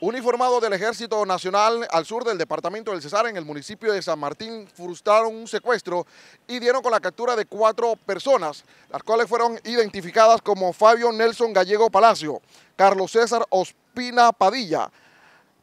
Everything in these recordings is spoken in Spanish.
Uniformado del Ejército Nacional al sur del departamento del Cesar, en el municipio de San Martín, frustraron un secuestro y dieron con la captura de cuatro personas, las cuales fueron identificadas como Fabio Nelson Gallego Palacio, Carlos César Ospina Padilla,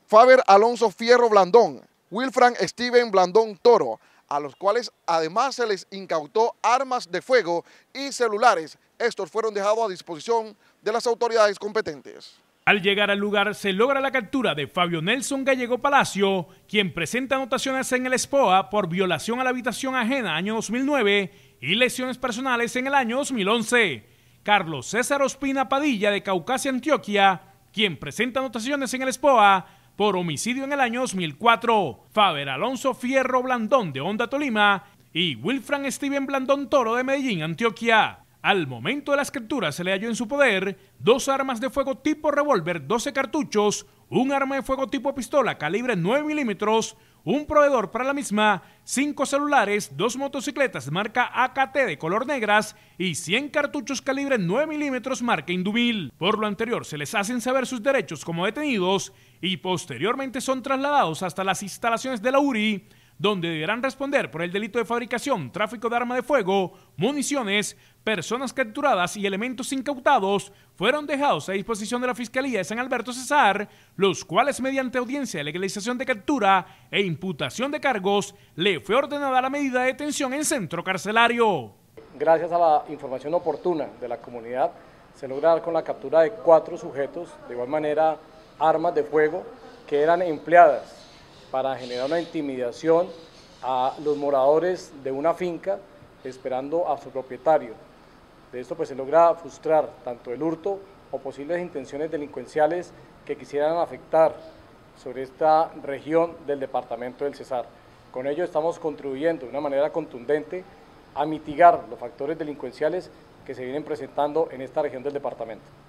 Faber Alonso Fierro Blandón, Wilfran Steven Blandón Toro, a los cuales además se les incautó armas de fuego y celulares. Estos fueron dejados a disposición de las autoridades competentes. Al llegar al lugar se logra la captura de Fabio Nelson Gallego Palacio, quien presenta anotaciones en el SPOA por violación a la habitación ajena año 2009 y lesiones personales en el año 2011. Carlos César Ospina Padilla de Caucasia, Antioquia, quien presenta anotaciones en el SPOA por homicidio en el año 2004. Faber Alonso Fierro Blandón de Honda Tolima y Wilfran Steven Blandón Toro de Medellín, Antioquia. Al momento de la escritura se le halló en su poder dos armas de fuego tipo revólver, 12 cartuchos, un arma de fuego tipo pistola calibre 9 milímetros, un proveedor para la misma, cinco celulares, dos motocicletas marca AKT de color negras y 100 cartuchos calibre 9 milímetros marca Indumil. Por lo anterior, se les hacen saber sus derechos como detenidos y posteriormente son trasladados hasta las instalaciones de la URI donde deberán responder por el delito de fabricación, tráfico de armas de fuego, municiones, personas capturadas y elementos incautados, fueron dejados a disposición de la Fiscalía de San Alberto Cesar, los cuales mediante audiencia de legalización de captura e imputación de cargos, le fue ordenada la medida de detención en centro carcelario. Gracias a la información oportuna de la comunidad, se logra con la captura de cuatro sujetos, de igual manera armas de fuego, que eran empleadas para generar una intimidación a los moradores de una finca esperando a su propietario. De esto pues se logra frustrar tanto el hurto o posibles intenciones delincuenciales que quisieran afectar sobre esta región del departamento del Cesar. Con ello estamos contribuyendo de una manera contundente a mitigar los factores delincuenciales que se vienen presentando en esta región del departamento.